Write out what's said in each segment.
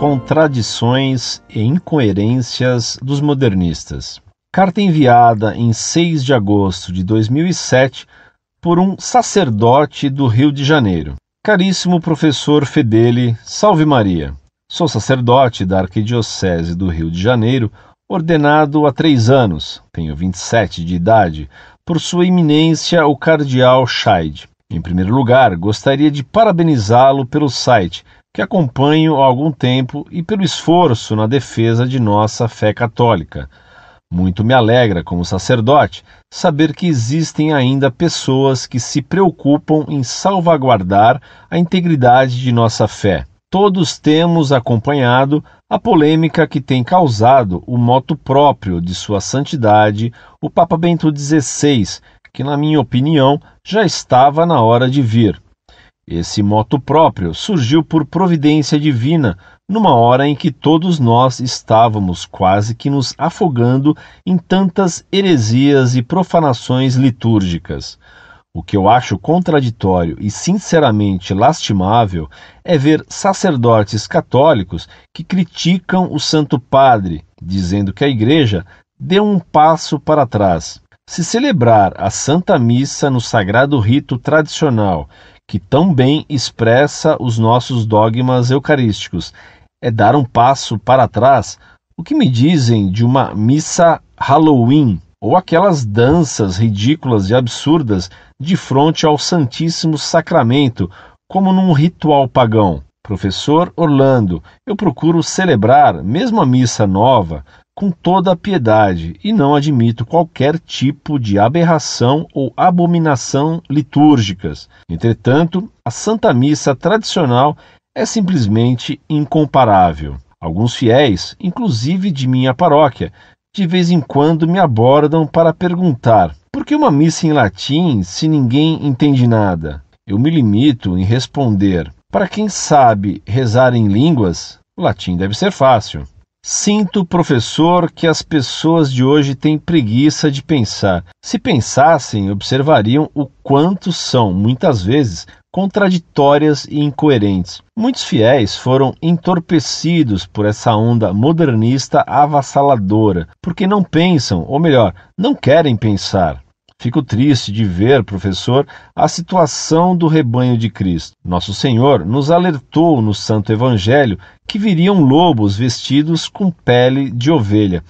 contradições e incoerências dos modernistas. Carta enviada em 6 de agosto de 2007 por um sacerdote do Rio de Janeiro. Caríssimo professor Fedele, salve Maria. Sou sacerdote da Arquidiocese do Rio de Janeiro, ordenado há três anos, tenho 27 de idade, por Sua Eminência o Cardeal Scheid. Em primeiro lugar, gostaria de parabenizá-lo pelo site que acompanho há algum tempo e pelo esforço na defesa de nossa fé católica. Muito me alegra, como sacerdote, saber que existem ainda pessoas que se preocupam em salvaguardar a integridade de nossa fé. Todos temos acompanhado a polêmica que tem causado o moto próprio de Sua Santidade, o Papa Bento XVI, que, na minha opinião, já estava na hora de vir. Esse moto próprio surgiu por providência divina, numa hora em que todos nós estávamos quase que nos afogando em tantas heresias e profanações litúrgicas. O que eu acho contraditório e sinceramente lastimável é ver sacerdotes católicos que criticam o Santo Padre, dizendo que a Igreja deu um passo para trás. Se celebrar a Santa Missa no sagrado rito tradicional, que tão bem expressa os nossos dogmas eucarísticos. É dar um passo para trás. O que me dizem de uma missa Halloween ou aquelas danças ridículas e absurdas de frente ao Santíssimo Sacramento, como num ritual pagão? Professor Orlando, eu procuro celebrar, mesmo a missa nova, com toda a piedade, e não admito qualquer tipo de aberração ou abominação litúrgicas. Entretanto, a Santa Missa tradicional é simplesmente incomparável. Alguns fiéis, inclusive de minha paróquia, de vez em quando me abordam para perguntar: por que uma missa em latim se ninguém entende nada? Eu me limito em responder: para quem sabe rezar em línguas, o latim deve ser fácil. Sinto, professor, que as pessoas de hoje têm preguiça de pensar. Se pensassem, observariam o quanto são, muitas vezes, contraditórias e incoerentes. Muitos fiéis foram entorpecidos por essa onda modernista avassaladora, porque não pensam, ou melhor, não querem pensar. Fico triste de ver, professor, a situação do rebanho de Cristo. Nosso Senhor nos alertou no Santo Evangelho que viriam lobos vestidos com pele de ovelha.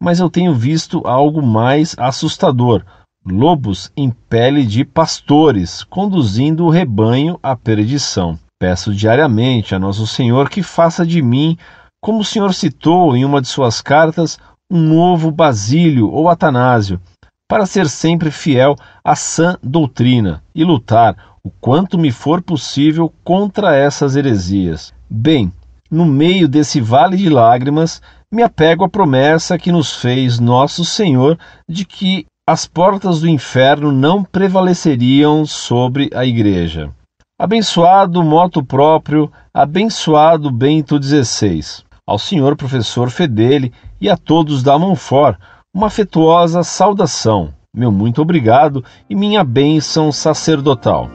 Mas eu tenho visto algo mais assustador: lobos em pele de pastores, conduzindo o rebanho à perdição. Peço diariamente a Nosso Senhor que faça de mim, como o Senhor citou em uma de suas cartas, um novo Basílio ou Atanásio para ser sempre fiel à sã doutrina e lutar o quanto me for possível contra essas heresias. Bem, no meio desse vale de lágrimas, me apego à promessa que nos fez nosso Senhor de que as portas do inferno não prevaleceriam sobre a igreja. Abençoado moto próprio, abençoado Bento XVI. Ao senhor professor Fedeli e a todos da Monfort, uma afetuosa saudação, meu muito obrigado e minha bênção sacerdotal.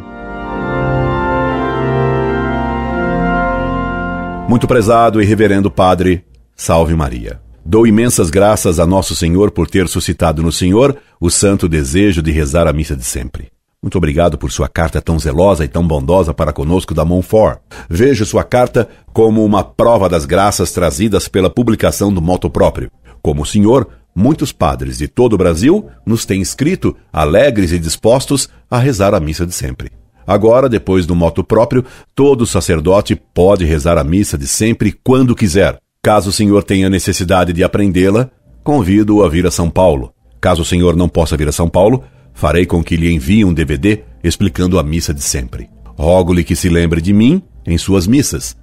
Muito prezado e reverendo Padre, salve Maria. Dou imensas graças a Nosso Senhor por ter suscitado no Senhor o santo desejo de rezar a missa de sempre. Muito obrigado por sua carta tão zelosa e tão bondosa para conosco da Montfort. Vejo sua carta como uma prova das graças trazidas pela publicação do moto próprio. Como o senhor, Muitos padres de todo o Brasil nos têm escrito, alegres e dispostos a rezar a missa de sempre. Agora, depois do moto próprio, todo sacerdote pode rezar a missa de sempre quando quiser. Caso o senhor tenha necessidade de aprendê-la, convido-o a vir a São Paulo. Caso o senhor não possa vir a São Paulo, farei com que lhe envie um DVD explicando a missa de sempre. Rogo-lhe que se lembre de mim em suas missas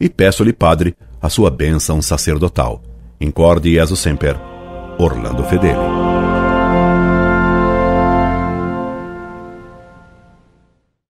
e peço-lhe, padre, a sua bênção sacerdotal. Incorde e semper. Orlando Fedeli.